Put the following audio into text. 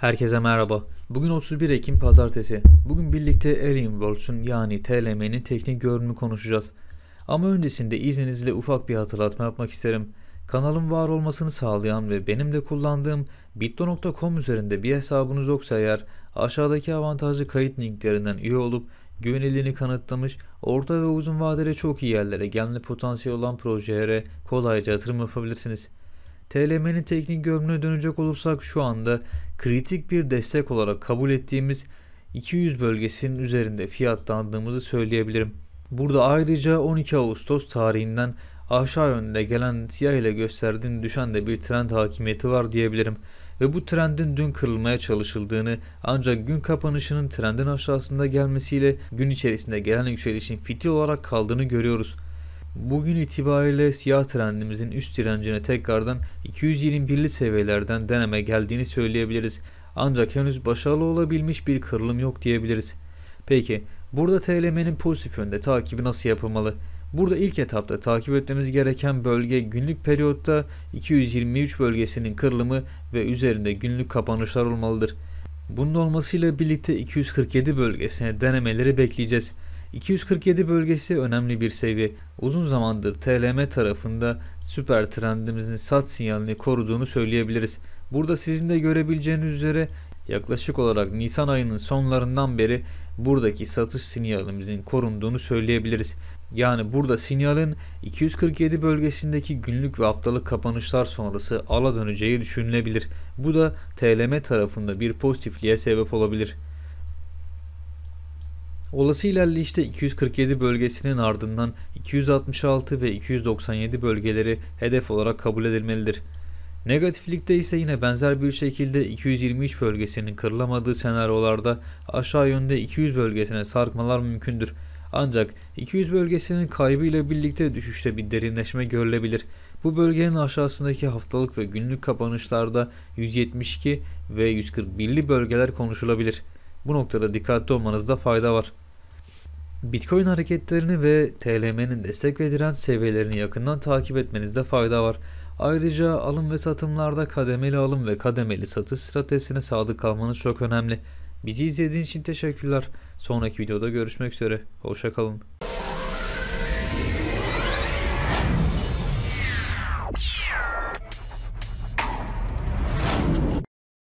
Herkese merhaba. Bugün 31 Ekim Pazartesi. Bugün birlikte Alien Worlds'un yani TLM'nin teknik görünümü konuşacağız. Ama öncesinde izninizle ufak bir hatırlatma yapmak isterim. Kanalın var olmasını sağlayan ve benim de kullandığım bitto.com üzerinde bir hesabınız yoksa eğer aşağıdaki avantajlı kayıt linklerinden üye olup güvenilini kanıtlamış, orta ve uzun vadede çok iyi yerlere gelme potansiyeli olan projelere kolayca yatırım yapabilirsiniz.'' TLM'nin teknik görünümüne dönecek olursak şu anda kritik bir destek olarak kabul ettiğimiz 200 bölgesinin üzerinde fiyatlandığımızı söyleyebilirim. Burada ayrıca 12 Ağustos tarihinden aşağı yönde gelen siyah ile gösterdiğim düşen de bir trend hakimiyeti var diyebilirim. Ve bu trendin dün kırılmaya çalışıldığını ancak gün kapanışının trendin aşağısında gelmesiyle gün içerisinde gelen yükselişin fiti olarak kaldığını görüyoruz. Bugün itibariyle siyah trendimizin üst direncine tekrardan 221'li seviyelerden deneme geldiğini söyleyebiliriz. Ancak henüz başarılı olabilmiş bir kırılım yok diyebiliriz. Peki burada TLM'nin pozitif yönde takibi nasıl yapılmalı? Burada ilk etapta takip etmemiz gereken bölge günlük periyotta 223 bölgesinin kırılımı ve üzerinde günlük kapanışlar olmalıdır. Bunun olmasıyla birlikte 247 bölgesine denemeleri bekleyeceğiz. 247 bölgesi önemli bir seviye. Uzun zamandır TLM tarafında süper trendimizin sat sinyalini koruduğunu söyleyebiliriz. Burada sizin de görebileceğiniz üzere yaklaşık olarak Nisan ayının sonlarından beri buradaki satış sinyalimizin korunduğunu söyleyebiliriz. Yani burada sinyalin 247 bölgesindeki günlük ve haftalık kapanışlar sonrası ala döneceği düşünülebilir. Bu da TLM tarafında bir pozitifliğe sebep olabilir. Olası ilerleyişte 247 bölgesinin ardından 266 ve 297 bölgeleri hedef olarak kabul edilmelidir. Negatiflikte ise yine benzer bir şekilde 223 bölgesinin kırılamadığı senaryolarda aşağı yönde 200 bölgesine sarkmalar mümkündür. Ancak 200 bölgesinin kaybıyla birlikte düşüşte bir derinleşme görülebilir. Bu bölgenin aşağısındaki haftalık ve günlük kapanışlarda 172 ve 141'li bölgeler konuşulabilir. Bu noktada dikkatli olmanızda fayda var. Bitcoin hareketlerini ve TLM'nin destek ve direnç seviyelerini yakından takip etmenizde fayda var. Ayrıca alım ve satımlarda kademeli alım ve kademeli satış stratejisine sadık kalmanız çok önemli. Bizi izlediğiniz için teşekkürler. Sonraki videoda görüşmek üzere. Hoşçakalın.